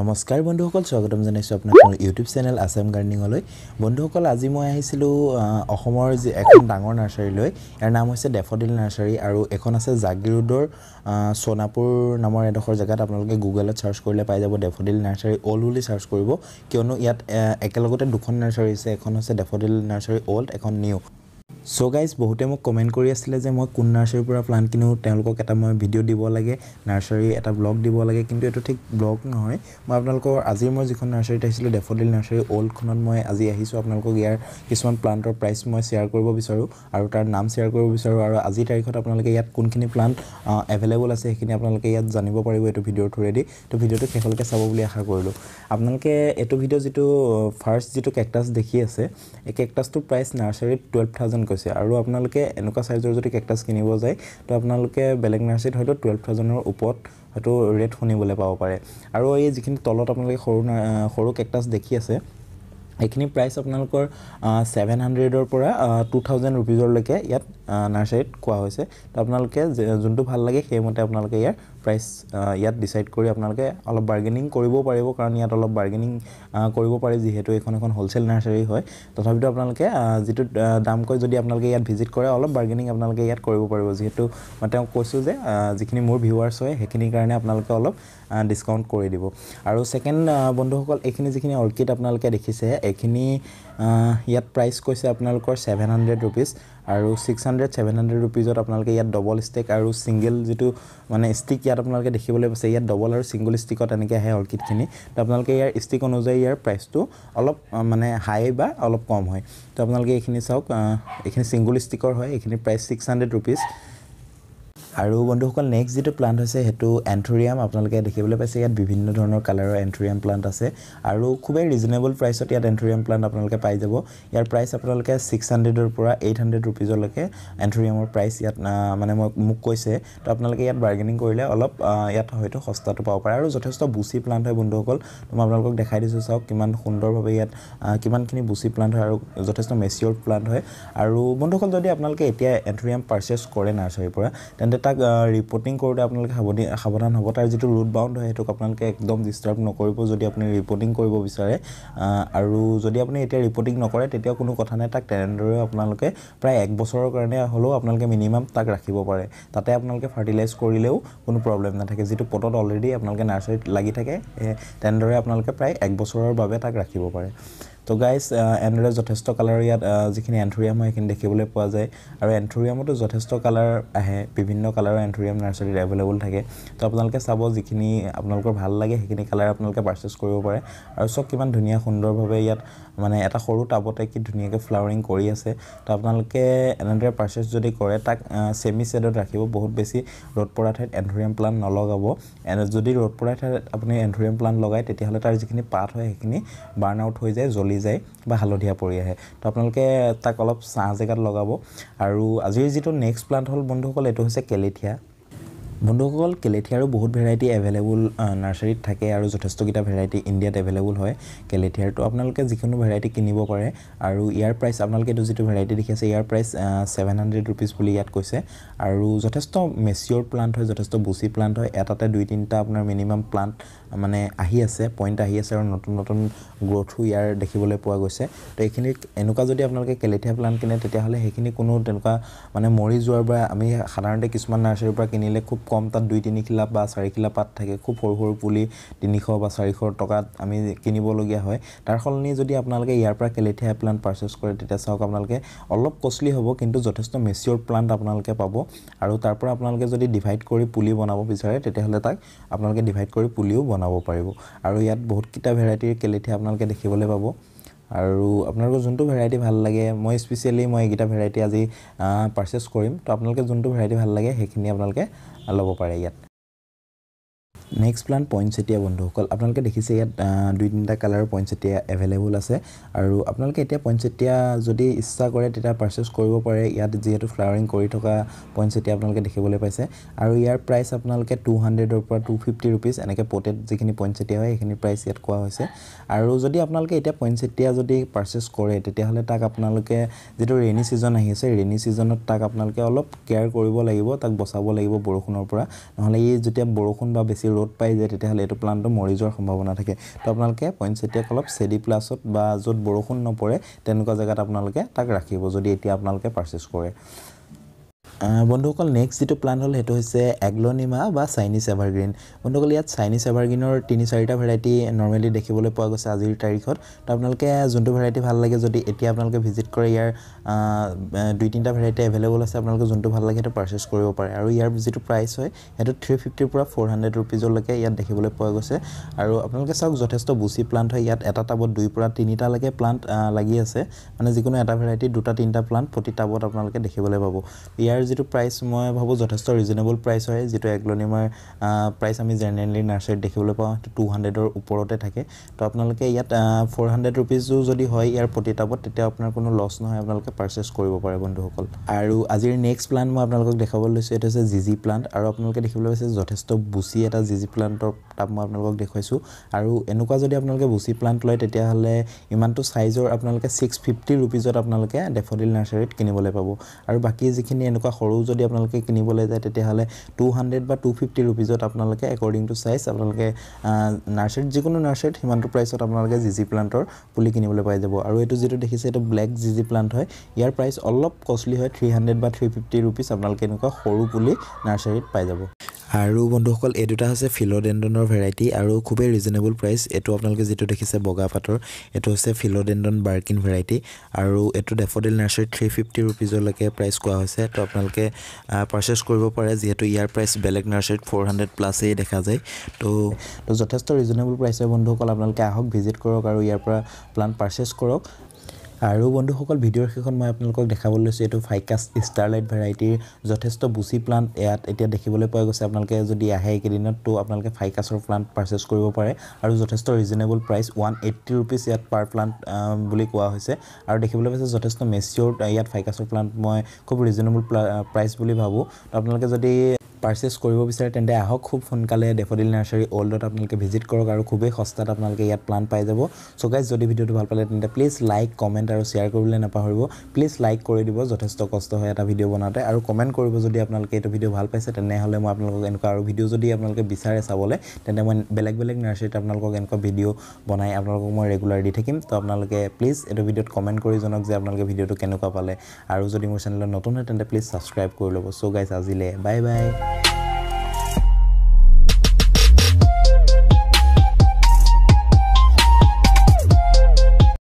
নমস্কাৰ বন্ধুসকল স্বাগতম জনাইছোঁ আপোনাৰ ইউটিউব চেনেল আছাম গাৰ্ডেনিঙলৈ বন্ধুসকল আজি মই আহিছিলোঁ অসমৰ যি এখন ডাঙৰ নাৰ্চাৰীলৈ ইয়াৰ নাম হৈছে ডেফদিল নাৰ্চাৰী আৰু এখন আছে জাগিৰোডৰ সোনাপুৰ নামৰ এডোখৰ জেগাত আপোনালোকে গুগলত ছাৰ্চ কৰিলে পাই যাব ডেফডিল নাৰ্চাৰী অল্ড বুলি ছাৰ্চ কৰিব কিয়নো ইয়াত একেলগতে দুখন নাৰ্চাৰী আছে এখন হৈছে ডেফডিল নাৰ্চাৰী অল্ড এখন নিউ চ' গাইজ বহুতে মোক কমেণ্ট কৰি আছিলে যে মই কোন নাৰ্চাৰীৰ পৰা প্লান্ট কিনো তেওঁলোকক এটা মই ভিডিঅ' দিব লাগে নাৰ্চাৰী এটা ব্লগ দিব লাগে কিন্তু এইটো ঠিক ব্লগ নহয় মই আপোনালোকৰ আজি মই যিখন নাৰ্চাৰীত আহিছিলোঁ ডেফডিল নাৰ্চাৰী অ'ল্ডখনত মই আজি আহিছোঁ আপোনালোকক ইয়াৰ কিছুমান প্লান্টৰ প্ৰাইচ মই শ্বেয়াৰ কৰিব বিচাৰোঁ আৰু তাৰ নাম শ্বেয়াৰ কৰিব বিচাৰোঁ আৰু আজিৰ তাৰিখত আপোনালোকে ইয়াত কোনখিনি প্লান্ট এভেইলেবল আছে সেইখিনি আপোনালোকে ইয়াত জানিব পাৰিব এইটো ভিডিঅ'ৰ থ্ৰুৱেদি তো ভিডিঅ'টো শেষলৈকে চাব বুলি আশা কৰিলোঁ আপোনালোকে এইটো ভিডিঅ' যিটো ফাৰ্ষ্ট যিটো কেকটাছ দেখি আছে এই কেকটাছটোৰ প্ৰাইচ নাৰ্চাৰীত টুৱেল্ভ থাউজেণ্ড কৈছে আৰু আপোনালোকে এনেকুৱা চাইজৰ যদি কেকটাছ কিনিব যায় তো আপোনালোকে বেলেগ নাৰ্চিত হয়তো টুৱেলভ থাউজেণ্ডৰ ওপৰত হয়তো ৰেট শুনিবলৈ পাব পাৰে আৰু এই যিখিনি তলত আপোনালোকে সৰু সৰু কেকটাছ দেখি আছে সেইখিনি প্ৰাইচ আপোনালোকৰ ছেভেন হাণ্ড্ৰেডৰ পৰা টু থাউজেণ্ড ৰুপিজলৈকে ইয়াত নাৰ্চাৰীত কোৱা হৈছে তো আপোনালোকে যোনটো ভাল লাগে সেইমতে আপোনালোকে ইয়াৰ প্ৰাইচ ইয়াত ডিচাইড কৰি আপোনালোকে অলপ বাৰ্গেনিং কৰিব পাৰিব কাৰণ ইয়াত অলপ বাৰ্গেনিং কৰিব পাৰি যিহেতু এইখন এখন হ'লচেল নাৰ্চাৰী হয় তথাপিতো আপোনালোকে যিটো দামকৈ যদি আপোনালোকে ইয়াত ভিজিট কৰে অলপ বাৰ্গেনিং আপোনালোকে ইয়াত কৰিব পাৰিব যিহেতু মই তেওঁক কৈছোঁ যে যিখিনি মোৰ ভিউৱাৰ্ছ হয় সেইখিনিৰ কাৰণে আপোনালোকে অলপ ডিছকাউণ্ট কৰি দিব আৰু ছেকেণ্ড বন্ধুসকল এইখিনি যিখিনি অৰ্কিড আপোনালোকে দেখিছে এইখিনি ইয়াত প্ৰাইচ কৈছে আপোনালোকৰ ছেভেন হাণ্ড্ৰেড ৰুপিজ আৰু ছিক্স হাণ্ড্ৰেড ছেভেন হাণ্ড্ৰেড ৰুপিজত আপোনালোকে ইয়াত ডবল ষ্টিক আৰু ছিংগল যিটো মানে ষ্টিক ইয়াত আপোনালোকে দেখিবলৈ পাইছে ইয়াত ডবল আৰু ছিংগল ষ্টিকত এনেকৈ আহে অৰ্কিডখিনি তো আপোনালোকে ইয়াৰ ষ্টিক অনুযায়ী ইয়াৰ প্ৰাইচটো অলপ মানে হাই বা অলপ কম হয় তো আপোনালোকে এইখিনি চাওক এইখিনি ছিংগল ষ্টিকৰ হয় এইখিনি প্ৰাইচ ছিক্স হাণ্ড্ৰেড ৰুপিজ আৰু বন্ধুসকল নেক্সট যিটো প্লান্ট হৈছে সেইটো এণ্ঠৰিয়াম আপোনালোকে দেখিবলৈ পাইছে ইয়াত বিভিন্ন ধৰণৰ কালাৰৰ এণ্ঠৰিয়াম প্লান্ট আছে আৰু খুবেই ৰিজনেবল প্ৰাইচত ইয়াত এণ্ঠৰিয়াম প্লান্ট আপোনালোকে পাই যাব ইয়াৰ প্ৰাইচ আপোনালোকে ছিক্স হাণ্ড্ৰেডৰ পৰা এইট হাণ্ড্ৰেড ৰুপিজলৈকে এণ্ঠৰিয়ামৰ প্ৰাইচ ইয়াত মানে মই মোক কৈছে তো আপোনালোকে ইয়াত বাৰ্গেনিং কৰিলে অলপ ইয়াত হয়তো সস্তাটো পাব পাৰে আৰু যথেষ্ট বুচি প্লান্ট হয় বন্ধুসকল মই আপোনালোকক দেখাই দিছোঁ চাওক কিমান সুন্দৰভাৱে ইয়াত কিমানখিনি বুচি প্লান্ট হয় আৰু যথেষ্ট মেচিয়ৰ প্লান্ট হয় আৰু বন্ধুসকল যদি আপোনালোকে এতিয়া এণ্ঠৰিয়াম পাৰ্চেছ কৰে নাৰ্চাৰীৰ পৰা তেন্তে তাক ৰিপৰ্টিং কৰোঁতে আপোনালোকে সাৱধান সাৱধান হ'ব তাৰ যিটো ৰুট বাউণ্ড হয় সেইটোক আপোনালোকে একদম ডিষ্টাৰ্ব নকৰিব যদি আপুনি ৰিপৰ্টিং কৰিব বিচাৰে আৰু যদি আপুনি এতিয়া ৰিপৰ্টিং নকৰে তেতিয়াও কোনো কথা নাই তাক তেনেদৰে আপোনালোকে প্ৰায় এক বছৰৰ কাৰণে হ'লেও আপোনালোকে মিনিমাম তাক ৰাখিব পাৰে তাতে আপোনালোকে ফাৰ্টিলাইজ কৰিলেও কোনো প্ৰব্লেম নাথাকে যিটো পটত অলৰেডি আপোনালোকে নাৰ্চাৰীত লাগি থাকে তেনেদৰে আপোনালোকে প্ৰায় এক বছৰৰ বাবে তাক ৰাখিব পাৰে তো গাইজ এনেদৰে যথেষ্ট কালাৰৰ ইয়াত যিখিনি এণ্ঠুৰিয়াম হয় সেইখিনি দেখিবলৈ পোৱা যায় আৰু এণ্ঠুৰিয়ামতো যথেষ্ট কালাৰ আহে বিভিন্ন কালাৰৰ এণ্ঠুৰিয়াম নাৰ্চাৰীত এভেইলেবল থাকে তো আপোনালোকে চাব যিখিনি আপোনালোকৰ ভাল লাগে সেইখিনি কালাৰ আপোনালোকে পাৰ্চেছ কৰিব পাৰে আৰু চব কিমান ধুনীয়া সুন্দৰভাৱে ইয়াত মানে এটা সৰু টাবতে কি ধুনীয়াকৈ ফ্লাৱাৰিং কৰি আছে তো আপোনালোকে এনেদৰে পাৰ্চেছ যদি কৰে তাক চেমি ছেডত ৰাখিব বহুত বেছি ৰ'দ পৰা ঠাইত এণ্ঠুৰিয়াম প্লাণ্ট নলগাব যদি ৰ'দ পৰা ঠাইত আপুনি এণ্ঠুৰিয়াম প্লাণ্ট লগায় তেতিয়াহ'লে তাৰ যিখিনি পাত হয় সেইখিনি বাৰ্ণ আউট হৈ যায় জ্বলি গলি যায় বা হালধীয়া পৰি আহে তো আপোনালোকে তাক অলপ ছাঁ জেগাত লগাব আৰু আজিৰ যিটো নেক্সট প্লাণ্ট হ'ল বন্ধুসকল এইটো হৈছে কেলেথিয়া বন্ধুসকল কেলেথি আৰু বহুত ভেৰাইটি এভেইলেবল নাৰ্চাৰীত থাকে আৰু যথেষ্টকেইটা ভেৰাইটি ইণ্ডিয়াত এভেইলেবল হয় কেলেথিয়াৰ তো আপোনালোকে যিকোনো ভেৰাইটি কিনিব পাৰে আৰু ইয়াৰ প্ৰাইচ আপোনালোকেতো যিটো ভেৰাইটি দেখি আছে ইয়াৰ প্ৰাইচ ছেভেন হাণ্ড্ৰেড ৰুপিজ বুলি ইয়াত কৈছে আৰু যথেষ্ট মেচিয়'ৰ প্লাণ্ট হয় যথেষ্ট বুচি প্লাণ্ট হয় এটাতে দুই তিনিটা আপোনাৰ মিনিমাম প্লান্ট মানে আহি আছে পইণ্ট আহি আছে আৰু নতুন নতুন গ্ৰ'থো ইয়াৰ দেখিবলৈ পোৱা গৈছে তো এইখিনি এনেকুৱা যদি আপোনালোকে কেলেথিয়া প্লাণ্ট কিনে তেতিয়াহ'লে সেইখিনি কোনো তেনেকুৱা মানে মৰি যোৱাৰ পৰা আমি সাধাৰণতে কিছুমান নাৰ্চাৰীৰ পৰা কিনিলে খুব কম তাত দুই তিনি খিলাপ বা চাৰি খিলাপ পাত থাকে খুব সৰু সৰু পুলি তিনিশ বা চাৰিশ টকাত আমি কিনিবলগীয়া হয় তাৰ সলনি যদি আপোনালোকে ইয়াৰ পৰা কেলেথিয়া প্লাণ্ট পাৰ্চেছ কৰে তেতিয়া চাওক আপোনালোকে অলপ কষ্টলি হ'ব কিন্তু যথেষ্ট মেচিয়'ৰ প্লাণ্ট আপোনালোকে পাব আৰু তাৰ পৰা আপোনালোকে যদি ডিভাইড কৰি পুলি বনাব বিচাৰে তেতিয়াহ'লে তাক আপোনালোকে ডিভাইড কৰি পুলিও বনাব পাৰিব আৰু ইয়াত বহুতকেইটা ভেৰাইটিৰ কেলেথিয়া আপোনালোকে দেখিবলৈ পাব আৰু আপোনালোকৰ যোনটো ভেৰাইটি ভাল লাগে মই স্পেচিয়েলি মই এইকেইটা ভেৰাইটি আজি পাৰ্চেছ কৰিম তো আপোনালোকে যোনটো ভেৰাইটি ভাল লাগে সেইখিনি আপোনালোকে ল'ব পাৰে ইয়াত নেক্সট প্লান পইণ্ট ছটীয়া বন্ধুসকল আপোনালোকে দেখিছে ইয়াত দুই তিনিটা কালাৰৰ পইণ্ট ছটীয়া এভেইলেবল আছে আৰু আপোনালোকে এতিয়া পইণ্ট ছটীয়া যদি ইচ্ছা কৰে তেতিয়া পাৰ্চেছ কৰিব পাৰে ইয়াত যিহেতু ফ্লাৱাৰিং কৰি থকা পইণ্ট ছটীয়া আপোনালোকে দেখিবলৈ পাইছে আৰু ইয়াৰ প্ৰাইচ আপোনালোকে টু হাণ্ড্ৰেডৰ পৰা টু ফিফটি ৰুপিজ এনেকৈ প্ৰটেড যিখিনি পইণ্ট ছটীয়া হয় সেইখিনি প্ৰাইচ ইয়াত কোৱা হৈছে আৰু যদি আপোনালোকে এতিয়া পইণ্ট ছটীয়া যদি পাৰ্চেছ কৰে তেতিয়াহ'লে তাক আপোনালোকে যিটো ৰেইনি ছিজন আহি আছে ৰেইনি ছিজনত তাক আপোনালোকে অলপ কেয়াৰ কৰিব লাগিব তাক বচাব লাগিব বৰষুণৰ পৰা নহ'লে ই যেতিয়া বৰষুণ বা বেছি ৰ'দ ৰ'দ পাই যায় তেতিয়াহ'লে এইটো প্লাণ্টটো মৰি যোৱাৰ সম্ভাৱনা থাকে তো আপোনালোকে পইণ্ট চেটিয়াক অলপ চেডি প্লাছত বা য'ত বৰষুণ নপৰে তেনেকুৱা জেগাত আপোনালোকে তাক ৰাখিব যদি এতিয়া আপোনালোকে পাৰ্চেছ কৰে বন্ধুসকল নেক্সট যিটো প্লান্ট হ'ল সেইটো হৈছে এগ্ল'নিমা বা চাইনিজ এভাৰগ্ৰীণ বন্ধুসকল ইয়াত চাইনিজ এভাৰগ্ৰীণৰ তিনি চাৰিটা ভেৰাইটি নৰ্মেলি দেখিবলৈ পোৱা গৈছে আজিৰ তাৰিখত ত' আপোনালোকে যোনটো ভেৰাইটি ভাল লাগে যদি এতিয়া আপোনালোকে ভিজিট কৰে ইয়াৰ দুই তিনিটা ভেৰাইটি এভেইলেবল আছে আপোনালোকে যোনটো ভাল লাগে সেইটো পাৰ্চেছ কৰিব পাৰে আৰু ইয়াৰ যিটো প্ৰাইচ হয় সেইটো থ্ৰী ফিফটিৰ পৰা ফ'ৰ হাণ্ড্ৰেড ৰুপিজলৈকে ইয়াত দেখিবলৈ পোৱা গৈছে আৰু আপোনালোকে চাওক যথেষ্ট বুচি প্লান্ট হয় ইয়াত এটা টাবত দুই পৰা তিনিটালৈকে প্লান্ট লাগি আছে মানে যিকোনো এটা ভেৰাইটি দুটা তিনিটা প্লান্ট প্ৰতি টাবত আপোনালোকে দেখিবলৈ পাব ইয়াৰ তাৰ যিটো প্ৰাইচ মই ভাবোঁ যথেষ্ট ৰিজনেবল প্ৰাইচ হয় যিটো এগ্ল'নিমাৰ প্ৰাইচ আমি জেনেৰেলি নাৰ্চাৰীত দেখিবলৈ পাওঁ সেইটো টু হাণ্ড্ৰেডৰ ওপৰতে থাকে তো আপোনালোকে ইয়াত ফ'ৰ হাণ্ড্ৰেড ৰুপিজো যদি হয় ইয়াৰ প্ৰতি টাবত তেতিয়া আপোনাৰ কোনো লছ নহয় আপোনালোকে পাৰ্চেচ কৰিব পাৰে বন্ধুসকল আৰু আজিৰ নেক্সট প্লান মই আপোনালোকক দেখাবলৈ লৈছোঁ এইটো হৈছে জি জি প্লান্ট আৰু আপোনালোকে দেখিবলৈ পাইছে যথেষ্ট বুচি এটা জি জি প্লান্টৰ টাব মই আপোনালোকক দেখুৱাইছোঁ আৰু এনেকুৱা যদি আপোনালোকে বুচি প্লান্ট লয় তেতিয়াহ'লে ইমানটো চাইজৰ আপোনালোকে ছিক্স ফিফটি ৰুপিজত আপোনালোকে ডেফডিল নাৰ্চাৰীত কিনিবলৈ পাব আৰু বাকী যিখিনি এনেকুৱা বা সৰু যদি আপোনালোকে কিনিবলৈ যায় তেতিয়াহ'লে টু হাণ্ড্ৰেড বা টু ফিফটি ৰুপিজত আপোনালোকে একৰ্ডিং টু চাইজ আপোনালোকে নাৰ্চাৰীত যিকোনো নাৰ্চাৰীত সিমানটো প্ৰাইচত আপোনালোকে জি জি প্লাণ্টৰ পুলি কিনিবলৈ পাই যাব আৰু এইটো যিটো দেখিছে এইটো ব্লেক জি জি প্লাণ্ট হয় ইয়াৰ প্ৰাইচ অলপ কষ্টলি হয় থ্ৰী হাণ্ড্ৰেড বা থ্ৰী ফিফটি ৰুপিজ আপোনালোকে এনেকুৱা সৰু পুলি নাৰ্চাৰীত পাই যাব আৰু বন্ধুসকল এই দুটা হৈছে ফিলডেণ্ডনৰ ভেৰাইটি আৰু খুবেই ৰিজনেবল প্ৰাইচ এইটো আপোনালোকে যিটো দেখিছে বগা পাটৰ এইটো হৈছে ফিলডেণ্ডন বাৰ্কিন ভেৰাইটি আৰু এইটো ডেফডেল নাৰ্চাৰী থ্ৰী ফিফটি ৰুপিজলৈকে প্ৰাইচ কোৱা হৈছে তো আপোনালোকে পাৰ্চেচ কৰিব পাৰে যিহেতু ইয়াৰ প্ৰাইচ বেলেগ নাৰ্চাৰীত ফ'ৰ হাণ্ড্ৰেড প্লাছেই দেখা যায় তো যথেষ্ট ৰিজনেবল প্ৰাইচৰ বন্ধুসকল আপোনালোকে আহক ভিজিট কৰক আৰু ইয়াৰ পৰা প্লান পাৰ্চেছ কৰক আৰু বন্ধুসকল ভিডিঅ'ৰ শেষত মই আপোনালোকক দেখাবলৈ লৈছোঁ এইটো ফাইকাছ ষ্টাৰলাইট ভেৰাইটিৰ যথেষ্ট বুচি প্লাণ্ট ইয়াত এতিয়া দেখিবলৈ পোৱা গৈছে আপোনালোকে যদি আহে এইকেইদিনত ত' আপোনালোকে ফাইকাছৰ প্লান্ট পাৰ্চেছ কৰিব পাৰে আৰু যথেষ্ট reasonable price one eighty rupees ইয়াত পাৰ প্লাণ্ট বুলি কোৱা হৈছে আৰু দেখিবলৈ পাইছে যথেষ্ট মেচিয়'ৰ ইয়াত ফাইকাছৰ প্লাণ্ট মই খুব ৰিজনেবল প্ৰাইচ বুলি ভাবোঁ ত' আপোনালোকে যদি পাৰ্চেছ কৰিব বিচাৰে তেন্তে আহক খুব সোনকালে ডেফডিল নাৰ্চাৰী অল্ডত আপোনালোকে ভিজিট কৰক আৰু খুবেই সস্তাত আপোনালোকে ইয়াত প্লান পাই যাব চ' গাইজ যদি ভিডিঅ'টো ভাল পালে তেন্তে প্লিজ লাইক কমেণ্ট আৰু শ্বেয়াৰ কৰিবলৈ নাপাহৰিব প্লিজ লাইক কৰি দিব যথেষ্ট কষ্ট হয় এটা ভিডিঅ' বনাওঁতে আৰু কমেণ্ট কৰিব যদি আপোনালোকে এইটো ভিডিঅ' ভাল পাইছে তেনেহ'লে মই আপোনালোকক এনেকুৱা আৰু ভিডিঅ' যদি আপোনালোকে বিচাৰে চাবলৈ তেন্তে মই বেলেগ বেলেগ নাৰ্চাৰীত আপোনালোকক এনেকুৱা ভিডিঅ' বনাই আপোনালোকক মই ৰেগুলাৰ দি থাকিম তো আপোনালোকে প্লিজ এইটো ভিডিঅ'ত কমেণ্ট কৰি জনাওক যে আপোনালোকে ভিডিঅ'টো কেনেকুৱা পালে আৰু যদি মোৰ চেনেলত নতুন হয় তেন্তে প্লিজ ছাবস্ক্ৰাইব কৰি ল'ব চ' গাইছ আজিলে বাই বাই you.